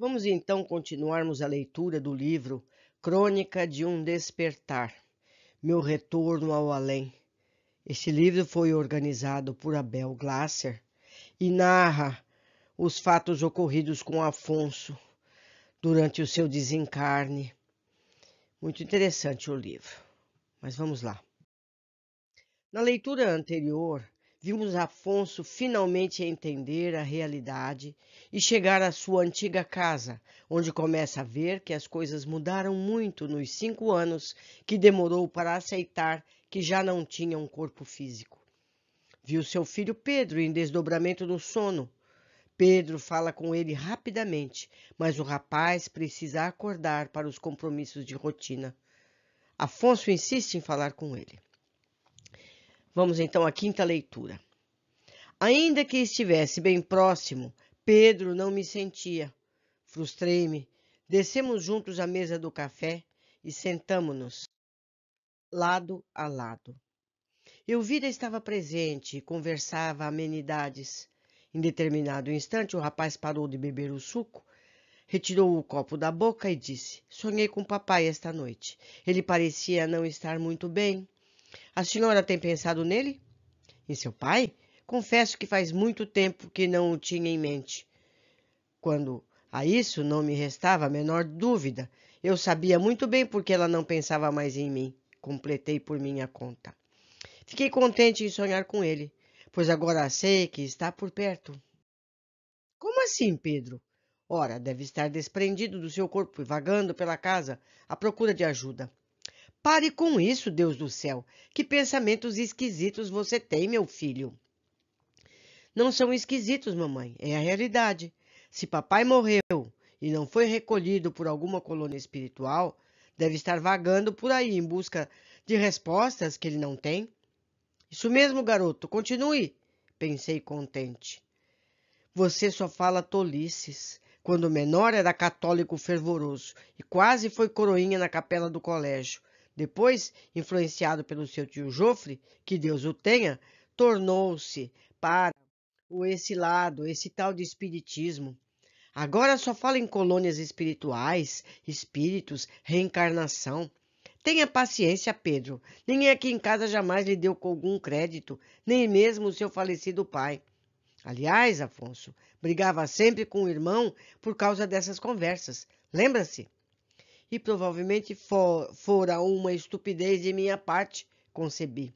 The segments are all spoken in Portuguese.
Vamos então continuarmos a leitura do livro Crônica de um Despertar Meu Retorno ao Além. Este livro foi organizado por Abel Glasser e narra os fatos ocorridos com Afonso durante o seu desencarne. Muito interessante o livro, mas vamos lá. Na leitura anterior, vimos Afonso finalmente entender a realidade e chegar à sua antiga casa, onde começa a ver que as coisas mudaram muito nos cinco anos que demorou para aceitar que já não tinha um corpo físico. Viu seu filho Pedro em desdobramento do sono. Pedro fala com ele rapidamente, mas o rapaz precisa acordar para os compromissos de rotina. Afonso insiste em falar com ele. Vamos então à quinta leitura. Ainda que estivesse bem próximo, Pedro não me sentia. Frustrei-me. Descemos juntos à mesa do café e sentamo-nos, lado a lado. Elvira estava presente e conversava amenidades. Em determinado instante, o rapaz parou de beber o suco, retirou o copo da boca e disse: Sonhei com papai esta noite. Ele parecia não estar muito bem. A senhora tem pensado nele? Em seu pai? Confesso que faz muito tempo que não o tinha em mente. Quando a isso não me restava a menor dúvida. Eu sabia muito bem porque ela não pensava mais em mim. Completei por minha conta. Fiquei contente em sonhar com ele, pois agora sei que está por perto. Como assim, Pedro? Ora, deve estar desprendido do seu corpo e vagando pela casa à procura de ajuda. Pare com isso, Deus do céu. Que pensamentos esquisitos você tem, meu filho. Não são esquisitos, mamãe, é a realidade. Se papai morreu e não foi recolhido por alguma colônia espiritual, deve estar vagando por aí em busca de respostas que ele não tem. Isso mesmo, garoto, continue, pensei contente. Você só fala tolices. Quando menor era católico fervoroso e quase foi coroinha na capela do colégio. Depois, influenciado pelo seu tio Jofre, que Deus o tenha, tornou-se para o esse lado, esse tal de espiritismo. Agora só fala em colônias espirituais, espíritos, reencarnação. Tenha paciência, Pedro. Ninguém aqui em casa jamais lhe deu algum crédito, nem mesmo o seu falecido pai. Aliás, Afonso, brigava sempre com o irmão por causa dessas conversas. Lembra-se? e provavelmente for, fora uma estupidez de minha parte concebi.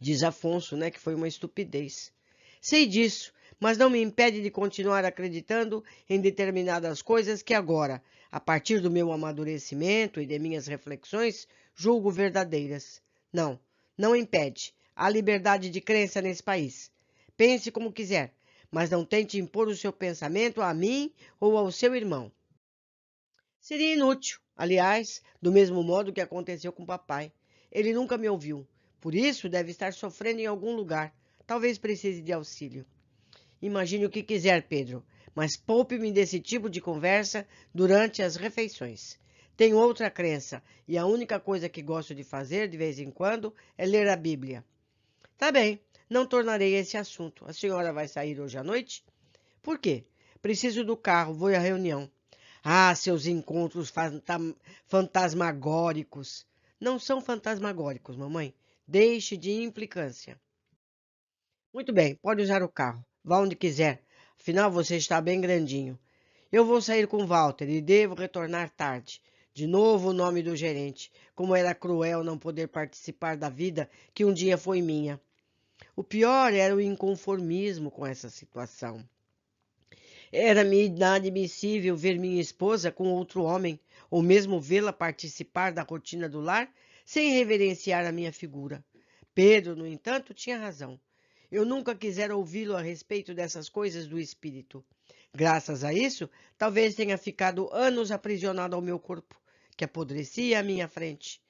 Diz Afonso, né, que foi uma estupidez. Sei disso, mas não me impede de continuar acreditando em determinadas coisas que agora, a partir do meu amadurecimento e de minhas reflexões, julgo verdadeiras. Não, não impede. Há liberdade de crença nesse país. Pense como quiser, mas não tente impor o seu pensamento a mim ou ao seu irmão. Seria inútil, aliás, do mesmo modo que aconteceu com papai. Ele nunca me ouviu, por isso deve estar sofrendo em algum lugar. Talvez precise de auxílio. Imagine o que quiser, Pedro, mas poupe-me desse tipo de conversa durante as refeições. Tenho outra crença e a única coisa que gosto de fazer de vez em quando é ler a Bíblia. Tá bem, não tornarei esse assunto. A senhora vai sair hoje à noite? Por quê? Preciso do carro, vou à reunião. Ah, seus encontros fantasmagóricos. Não são fantasmagóricos, mamãe. Deixe de implicância. Muito bem, pode usar o carro. Vá onde quiser. Afinal, você está bem grandinho. Eu vou sair com Walter e devo retornar tarde. De novo o nome do gerente. Como era cruel não poder participar da vida que um dia foi minha. O pior era o inconformismo com essa situação. Era-me inadmissível ver minha esposa com outro homem, ou mesmo vê-la participar da rotina do lar sem reverenciar a minha figura. Pedro, no entanto, tinha razão. Eu nunca quisera ouvi-lo a respeito dessas coisas do espírito. Graças a isso, talvez tenha ficado anos aprisionado ao meu corpo, que apodrecia à minha frente.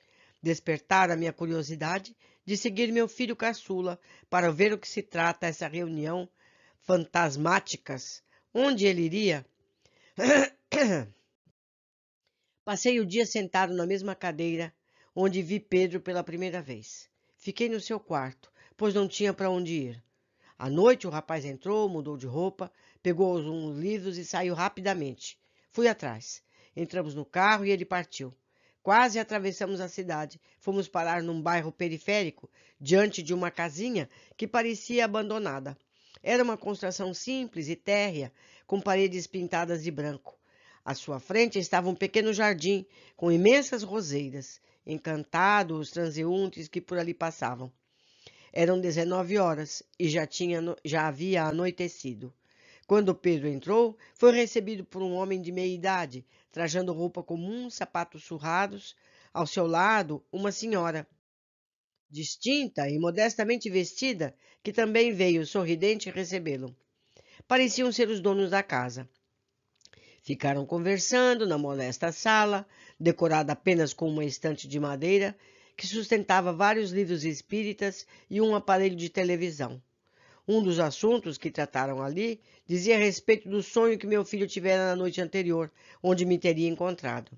Despertar a minha curiosidade de seguir meu filho caçula para ver o que se trata essa reunião fantasmáticas onde ele iria. Passei o dia sentado na mesma cadeira onde vi Pedro pela primeira vez. Fiquei no seu quarto, pois não tinha para onde ir. À noite, o rapaz entrou, mudou de roupa, pegou uns livros e saiu rapidamente. Fui atrás. Entramos no carro e ele partiu. Quase atravessamos a cidade. Fomos parar num bairro periférico, diante de uma casinha que parecia abandonada. Era uma construção simples e térrea, com paredes pintadas de branco. À sua frente estava um pequeno jardim, com imensas roseiras, encantado os transeuntes que por ali passavam. Eram dezenove horas e já, tinha, já havia anoitecido. Quando Pedro entrou, foi recebido por um homem de meia idade, trajando roupa comum, sapatos surrados. Ao seu lado, uma senhora, distinta e modestamente vestida, que também veio sorridente recebê-lo. Pareciam ser os donos da casa. Ficaram conversando na molesta sala, decorada apenas com uma estante de madeira, que sustentava vários livros espíritas e um aparelho de televisão. Um dos assuntos que trataram ali dizia a respeito do sonho que meu filho tivera na noite anterior, onde me teria encontrado.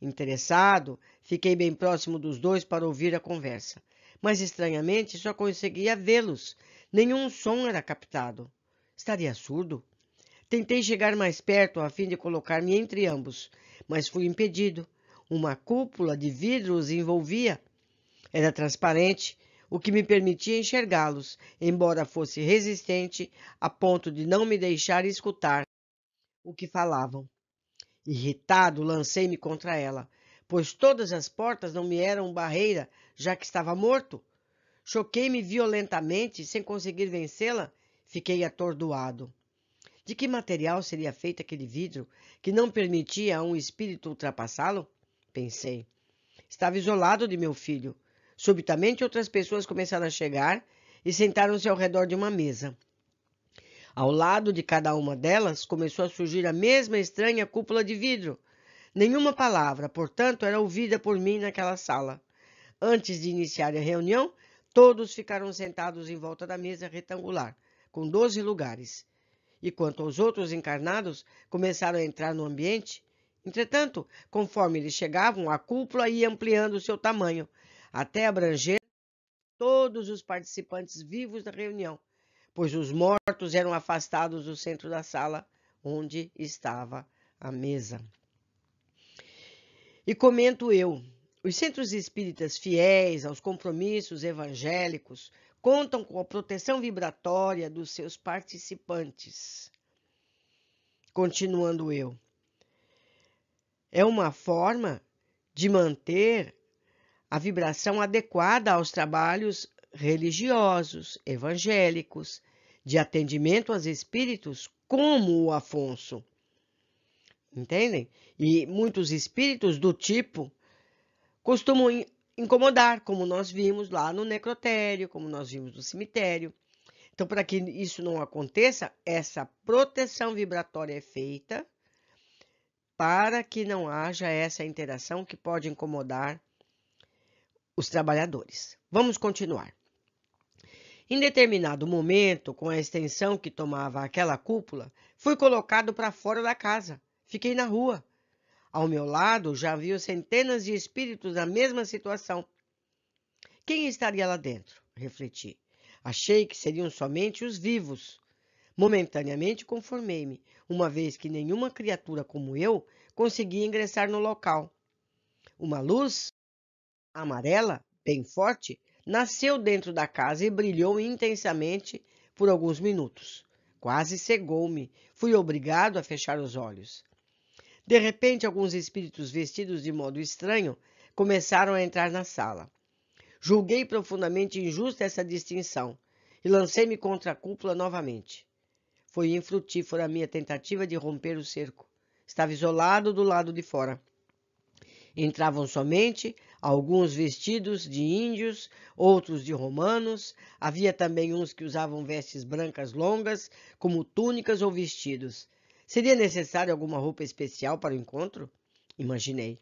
Interessado, fiquei bem próximo dos dois para ouvir a conversa, mas estranhamente só conseguia vê-los. Nenhum som era captado. Estaria surdo? Tentei chegar mais perto a fim de colocar-me entre ambos, mas fui impedido. Uma cúpula de vidro os envolvia. Era transparente, o que me permitia enxergá-los, embora fosse resistente a ponto de não me deixar escutar o que falavam. Irritado, lancei-me contra ela, pois todas as portas não me eram barreira, já que estava morto. Choquei-me violentamente, sem conseguir vencê-la, fiquei atordoado. De que material seria feito aquele vidro que não permitia a um espírito ultrapassá-lo? Pensei. Estava isolado de meu filho. Subitamente outras pessoas começaram a chegar e sentaram-se ao redor de uma mesa. Ao lado de cada uma delas começou a surgir a mesma estranha cúpula de vidro. Nenhuma palavra, portanto, era ouvida por mim naquela sala. Antes de iniciar a reunião, todos ficaram sentados em volta da mesa retangular, com doze lugares. E quanto aos outros encarnados, começaram a entrar no ambiente. Entretanto, conforme eles chegavam, a cúpula ia ampliando seu tamanho, até abranger todos os participantes vivos da reunião pois os mortos eram afastados do centro da sala onde estava a mesa. E comento eu, os centros espíritas fiéis aos compromissos evangélicos contam com a proteção vibratória dos seus participantes. Continuando eu, é uma forma de manter a vibração adequada aos trabalhos religiosos, evangélicos, de atendimento aos espíritos, como o Afonso. Entendem? E muitos espíritos do tipo costumam incomodar, como nós vimos lá no necrotério, como nós vimos no cemitério. Então, para que isso não aconteça, essa proteção vibratória é feita para que não haja essa interação que pode incomodar os trabalhadores. Vamos continuar. Em determinado momento, com a extensão que tomava aquela cúpula, fui colocado para fora da casa. Fiquei na rua. Ao meu lado já havia centenas de espíritos na mesma situação. Quem estaria lá dentro? Refleti. Achei que seriam somente os vivos. Momentaneamente conformei-me, uma vez que nenhuma criatura como eu conseguia ingressar no local. Uma luz amarela, bem forte, nasceu dentro da casa e brilhou intensamente por alguns minutos. Quase cegou-me. Fui obrigado a fechar os olhos. De repente, alguns espíritos vestidos de modo estranho começaram a entrar na sala. Julguei profundamente injusta essa distinção e lancei-me contra a cúpula novamente. Foi infrutífera a minha tentativa de romper o cerco. Estava isolado do lado de fora. Entravam somente alguns vestidos de índios, outros de romanos. Havia também uns que usavam vestes brancas longas, como túnicas ou vestidos. Seria necessário alguma roupa especial para o encontro? Imaginei.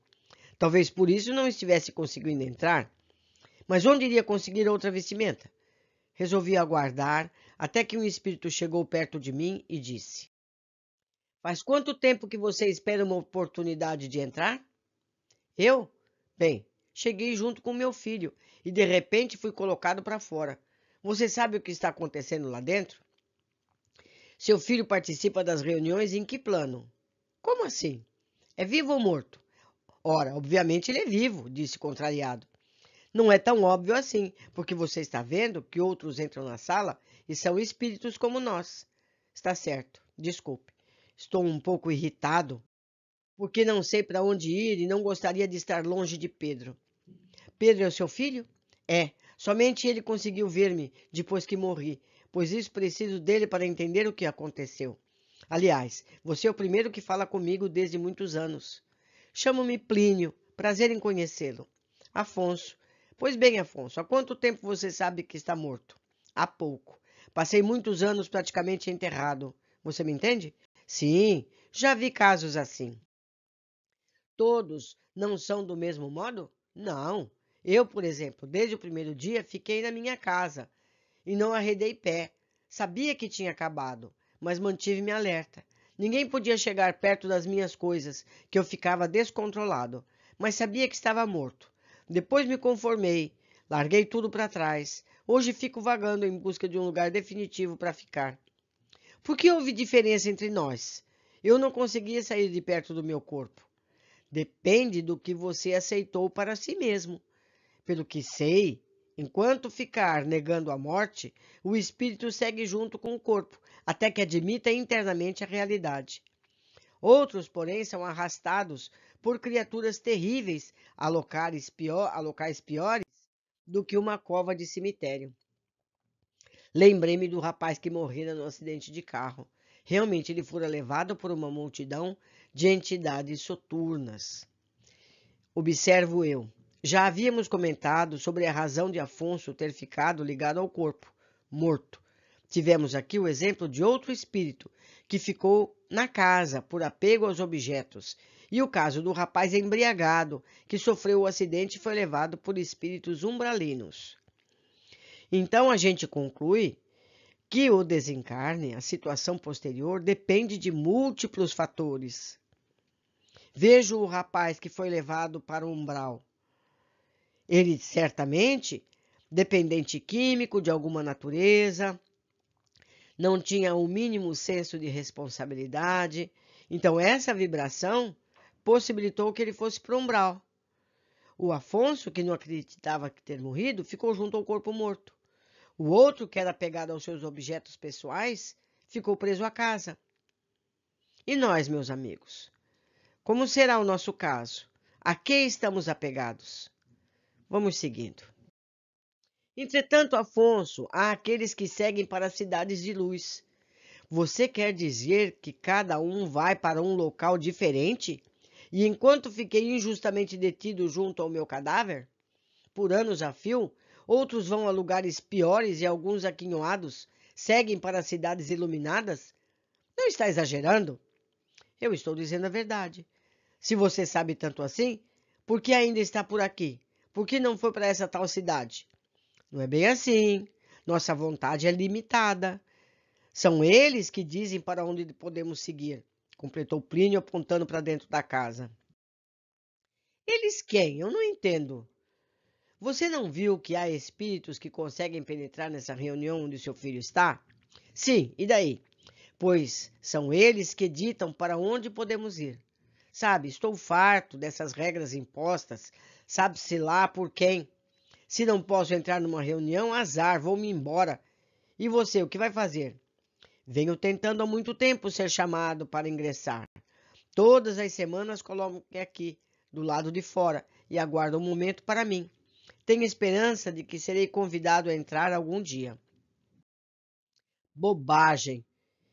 Talvez por isso não estivesse conseguindo entrar. Mas onde iria conseguir outra vestimenta? Resolvi aguardar até que um espírito chegou perto de mim e disse: Faz quanto tempo que você espera uma oportunidade de entrar? Eu? Bem, cheguei junto com meu filho e de repente fui colocado para fora. Você sabe o que está acontecendo lá dentro? Seu filho participa das reuniões em que plano? Como assim? É vivo ou morto? Ora, obviamente ele é vivo, disse contrariado. Não é tão óbvio assim, porque você está vendo que outros entram na sala e são espíritos como nós. Está certo, desculpe. Estou um pouco irritado porque não sei para onde ir e não gostaria de estar longe de Pedro. Pedro é o seu filho? É. Somente ele conseguiu ver-me depois que morri, pois isso preciso dele para entender o que aconteceu. Aliás, você é o primeiro que fala comigo desde muitos anos. Chamo-me Plínio. Prazer em conhecê-lo. Afonso. Pois bem, Afonso, há quanto tempo você sabe que está morto? Há pouco. Passei muitos anos praticamente enterrado. Você me entende? Sim, já vi casos assim todos não são do mesmo modo? Não. Eu, por exemplo, desde o primeiro dia fiquei na minha casa e não arredei pé. Sabia que tinha acabado, mas mantive-me alerta. Ninguém podia chegar perto das minhas coisas, que eu ficava descontrolado, mas sabia que estava morto. Depois me conformei, larguei tudo para trás. Hoje fico vagando em busca de um lugar definitivo para ficar. Por que houve diferença entre nós? Eu não conseguia sair de perto do meu corpo. Depende do que você aceitou para si mesmo. Pelo que sei, enquanto ficar negando a morte, o espírito segue junto com o corpo, até que admita internamente a realidade. Outros, porém, são arrastados por criaturas terríveis a locais, pior, a locais piores do que uma cova de cemitério. Lembrei-me do rapaz que morrera no acidente de carro. Realmente ele fora levado por uma multidão de entidades soturnas. Observo eu. Já havíamos comentado sobre a razão de Afonso ter ficado ligado ao corpo, morto. Tivemos aqui o exemplo de outro espírito, que ficou na casa por apego aos objetos, e o caso do rapaz embriagado, que sofreu o acidente e foi levado por espíritos umbralinos. Então a gente conclui que o desencarne, a situação posterior, depende de múltiplos fatores. Vejo o rapaz que foi levado para o umbral. Ele certamente dependente químico de alguma natureza, não tinha o mínimo senso de responsabilidade. Então essa vibração possibilitou que ele fosse para o umbral. O Afonso, que não acreditava ter morrido, ficou junto ao corpo morto. O outro, que era pegado aos seus objetos pessoais, ficou preso à casa. E nós, meus amigos? Como será o nosso caso? A que estamos apegados? Vamos seguindo. Entretanto, Afonso, há aqueles que seguem para as cidades de luz. Você quer dizer que cada um vai para um local diferente? E enquanto fiquei injustamente detido junto ao meu cadáver, por anos a fio, outros vão a lugares piores e alguns aquinhoados seguem para as cidades iluminadas? Não está exagerando? Eu estou dizendo a verdade. Se você sabe tanto assim, por que ainda está por aqui? Por que não foi para essa tal cidade? Não é bem assim. Nossa vontade é limitada. São eles que dizem para onde podemos seguir, completou Plínio apontando para dentro da casa. Eles quem? Eu não entendo. Você não viu que há espíritos que conseguem penetrar nessa reunião onde seu filho está? Sim, e daí? Pois são eles que ditam para onde podemos ir. Sabe, estou farto dessas regras impostas, sabe-se lá por quem. Se não posso entrar numa reunião, azar, vou-me embora. E você, o que vai fazer? Venho tentando há muito tempo ser chamado para ingressar. Todas as semanas coloco aqui, do lado de fora, e aguardo um momento para mim. Tenho esperança de que serei convidado a entrar algum dia. Bobagem!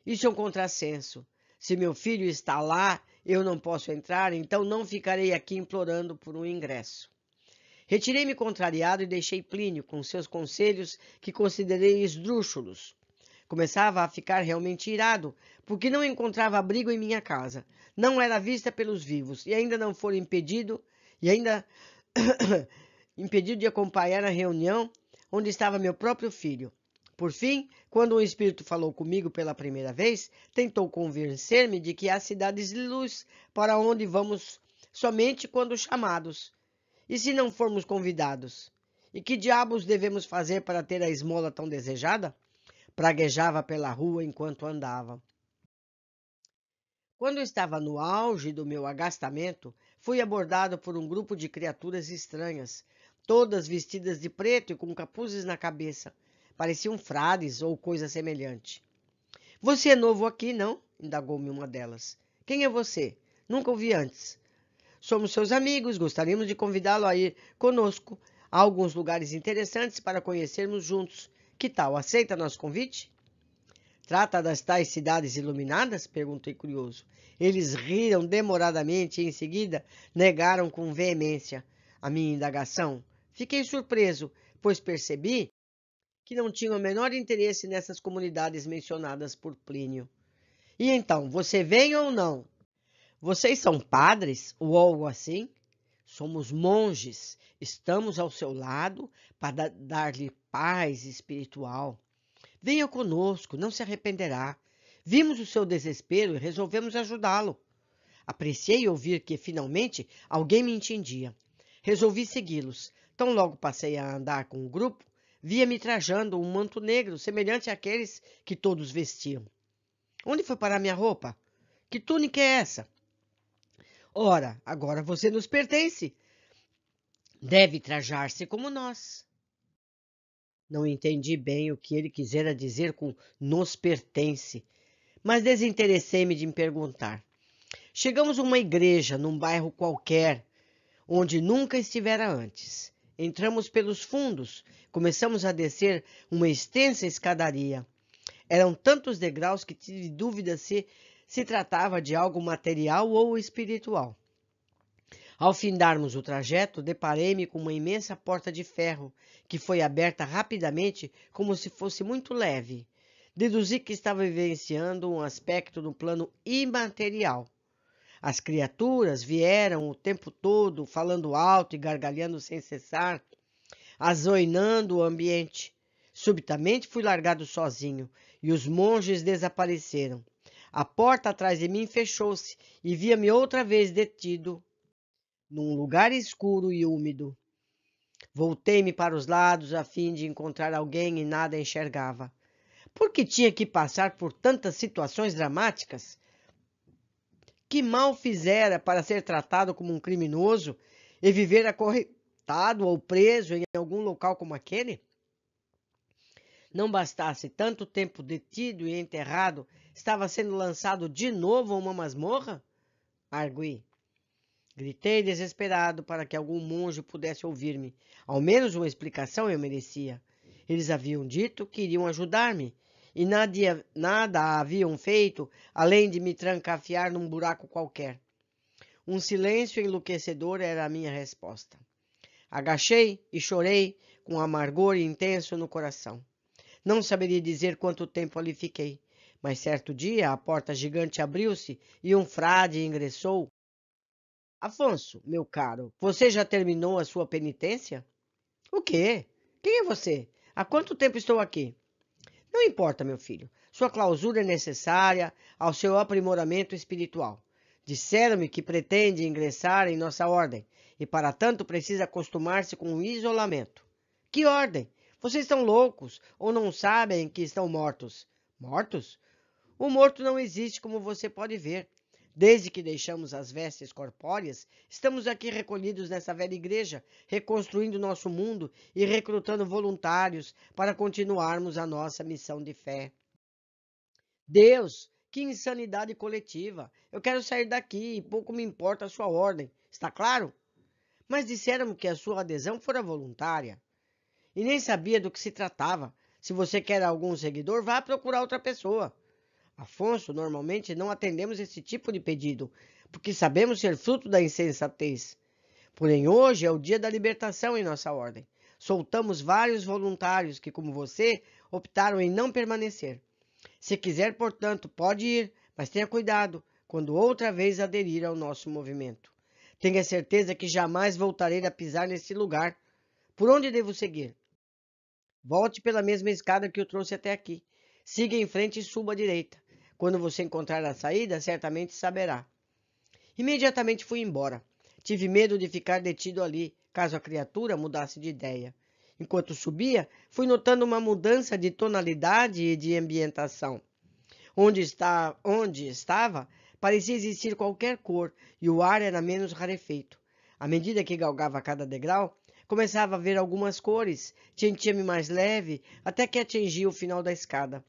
Isso é um contrassenso. Se meu filho está lá, eu não posso entrar, então não ficarei aqui implorando por um ingresso. Retirei-me contrariado e deixei Plínio com seus conselhos que considerei esdrúxulos. Começava a ficar realmente irado, porque não encontrava abrigo em minha casa, não era vista pelos vivos e ainda não fora impedido e ainda impedido de acompanhar a reunião onde estava meu próprio filho. Por fim, quando um espírito falou comigo pela primeira vez, tentou convencer-me de que há cidades de luz para onde vamos somente quando chamados. E se não formos convidados? E que diabos devemos fazer para ter a esmola tão desejada? Praguejava pela rua enquanto andava. Quando estava no auge do meu agastamento, fui abordado por um grupo de criaturas estranhas, todas vestidas de preto e com capuzes na cabeça Pareciam frades ou coisa semelhante. Você é novo aqui, não? indagou-me uma delas. Quem é você? Nunca ouvi antes. Somos seus amigos, gostaríamos de convidá-lo a ir conosco a alguns lugares interessantes para conhecermos juntos. Que tal? Aceita nosso convite? Trata das tais cidades iluminadas? perguntei curioso. Eles riram demoradamente e em seguida negaram com veemência a minha indagação. Fiquei surpreso, pois percebi que não tinham o menor interesse nessas comunidades mencionadas por Plínio. E então, você vem ou não? Vocês são padres ou algo assim? Somos monges, estamos ao seu lado para dar-lhe paz espiritual. Venha conosco, não se arrependerá. Vimos o seu desespero e resolvemos ajudá-lo. Apreciei ouvir que, finalmente, alguém me entendia. Resolvi segui-los. Tão logo passei a andar com o grupo, via-me trajando um manto negro, semelhante àqueles que todos vestiam. Onde foi parar minha roupa? Que túnica é essa? Ora, agora você nos pertence. Deve trajar-se como nós. Não entendi bem o que ele quisera dizer com nos pertence, mas desinteressei-me de me perguntar. Chegamos a uma igreja num bairro qualquer, onde nunca estivera antes. Entramos pelos fundos, começamos a descer uma extensa escadaria. Eram tantos degraus que tive dúvida se se tratava de algo material ou espiritual. Ao findarmos o trajeto, deparei-me com uma imensa porta de ferro, que foi aberta rapidamente, como se fosse muito leve. Deduzi que estava vivenciando um aspecto do plano imaterial. As criaturas vieram o tempo todo falando alto e gargalhando sem cessar, azoinando o ambiente. Subitamente fui largado sozinho e os monges desapareceram. A porta atrás de mim fechou-se e via-me outra vez detido num lugar escuro e úmido. Voltei-me para os lados a fim de encontrar alguém e nada enxergava. Por que tinha que passar por tantas situações dramáticas? que mal fizera para ser tratado como um criminoso e viver acorrentado ou preso em algum local como aquele? Não bastasse tanto tempo detido e enterrado, estava sendo lançado de novo a uma masmorra? Argui. Gritei desesperado para que algum monge pudesse ouvir-me. Ao menos uma explicação eu merecia. Eles haviam dito que iriam ajudar-me e nada, nada haviam feito além de me trancafiar num buraco qualquer. Um silêncio enlouquecedor era a minha resposta. Agachei e chorei com amargor intenso no coração. Não saberia dizer quanto tempo ali fiquei, mas certo dia a porta gigante abriu-se e um frade ingressou. Afonso, meu caro, você já terminou a sua penitência? O quê? Quem é você? Há quanto tempo estou aqui? Não importa, meu filho. Sua clausura é necessária ao seu aprimoramento espiritual. Disseram-me que pretende ingressar em nossa ordem e, para tanto, precisa acostumar-se com o isolamento. Que ordem? Vocês estão loucos ou não sabem que estão mortos? Mortos? O morto não existe, como você pode ver. Desde que deixamos as vestes corpóreas, estamos aqui recolhidos nessa velha igreja, reconstruindo nosso mundo e recrutando voluntários para continuarmos a nossa missão de fé. Deus, que insanidade coletiva! Eu quero sair daqui e pouco me importa a sua ordem, está claro? Mas disseram que a sua adesão fora voluntária. E nem sabia do que se tratava. Se você quer algum seguidor, vá procurar outra pessoa. Afonso, normalmente não atendemos esse tipo de pedido, porque sabemos ser fruto da insensatez. Porém, hoje é o dia da libertação em nossa ordem. Soltamos vários voluntários que, como você, optaram em não permanecer. Se quiser, portanto, pode ir, mas tenha cuidado quando outra vez aderir ao nosso movimento. Tenha certeza que jamais voltarei a pisar nesse lugar. Por onde devo seguir? Volte pela mesma escada que o trouxe até aqui. Siga em frente e suba à direita. Quando você encontrar a saída, certamente saberá. Imediatamente fui embora. Tive medo de ficar detido ali, caso a criatura mudasse de ideia. Enquanto subia, fui notando uma mudança de tonalidade e de ambientação. Onde, está, onde estava, parecia existir qualquer cor e o ar era menos rarefeito. À medida que galgava cada degrau, começava a ver algumas cores, sentia me mais leve, até que atingia o final da escada.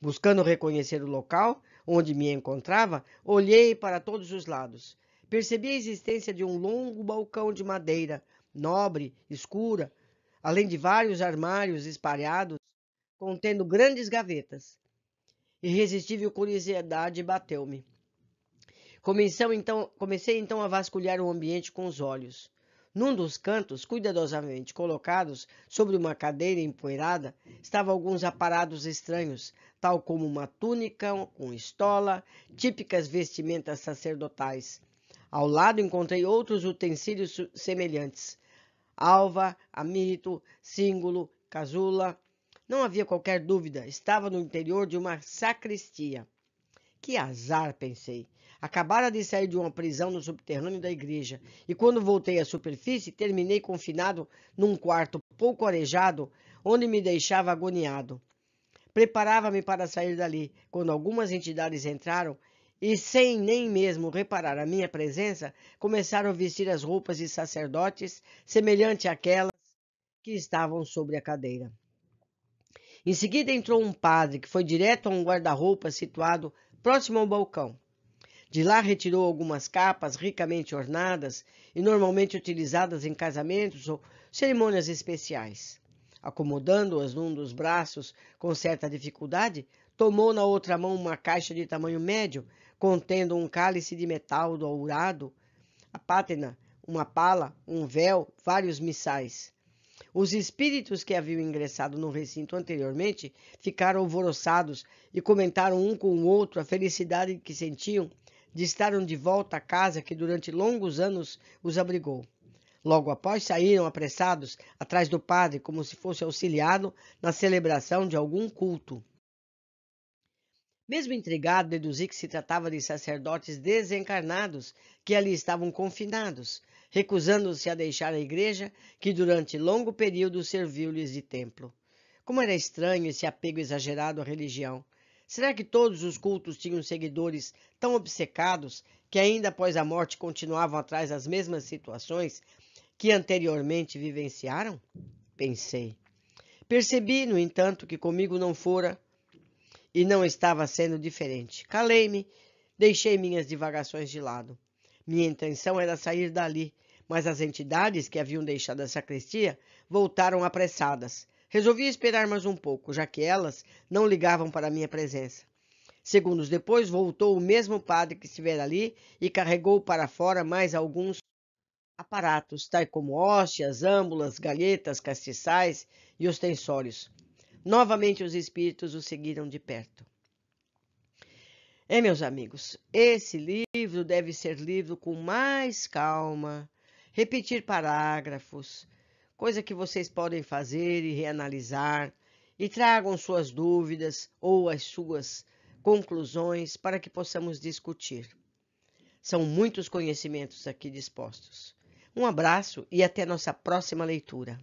Buscando reconhecer o local onde me encontrava, olhei para todos os lados. Percebi a existência de um longo balcão de madeira, nobre, escura, além de vários armários espalhados, contendo grandes gavetas. Irresistível curiosidade bateu-me. Comecei então, comecei então a vasculhar o ambiente com os olhos. Num dos cantos, cuidadosamente colocados sobre uma cadeira empoeirada, estavam alguns aparados estranhos, tal como uma túnica com estola, típicas vestimentas sacerdotais. Ao lado encontrei outros utensílios semelhantes: alva, amito, síngulo, casula. Não havia qualquer dúvida, estava no interior de uma sacristia. Que azar, pensei. Acabara de sair de uma prisão no subterrâneo da igreja, e quando voltei à superfície, terminei confinado num quarto pouco arejado, onde me deixava agoniado. Preparava-me para sair dali, quando algumas entidades entraram e, sem nem mesmo reparar a minha presença, começaram a vestir as roupas de sacerdotes, semelhante àquelas que estavam sobre a cadeira. Em seguida entrou um padre que foi direto a um guarda-roupa situado próximo ao balcão. De lá retirou algumas capas ricamente ornadas e normalmente utilizadas em casamentos ou cerimônias especiais. Acomodando-as num dos braços com certa dificuldade, tomou na outra mão uma caixa de tamanho médio, contendo um cálice de metal dourado, a pátina, uma pala, um véu, vários missais. Os espíritos que haviam ingressado no recinto anteriormente ficaram alvoroçados e comentaram um com o outro a felicidade que sentiam de estarem de volta à casa que durante longos anos os abrigou. Logo após, saíram apressados atrás do padre, como se fosse auxiliado na celebração de algum culto. Mesmo intrigado, deduzi que se tratava de sacerdotes desencarnados que ali estavam confinados, recusando-se a deixar a igreja que durante longo período serviu-lhes de templo. Como era estranho esse apego exagerado à religião! Será que todos os cultos tinham seguidores tão obcecados que ainda após a morte continuavam atrás das mesmas situações que anteriormente vivenciaram? Pensei. Percebi, no entanto, que comigo não fora e não estava sendo diferente. Calei-me, deixei minhas divagações de lado. Minha intenção era sair dali, mas as entidades que haviam deixado a sacristia voltaram apressadas. Resolvi esperar mais um pouco, já que elas não ligavam para minha presença. Segundos depois, voltou o mesmo padre que estivera ali e carregou para fora mais alguns aparatos, tais como hóstias, âmbulas, galhetas, castiçais e ostensórios. Novamente os espíritos o seguiram de perto. É, meus amigos, esse livro deve ser lido com mais calma, repetir parágrafos, coisa que vocês podem fazer e reanalisar, e tragam suas dúvidas ou as suas conclusões para que possamos discutir. São muitos conhecimentos aqui dispostos. Um abraço e até nossa próxima leitura.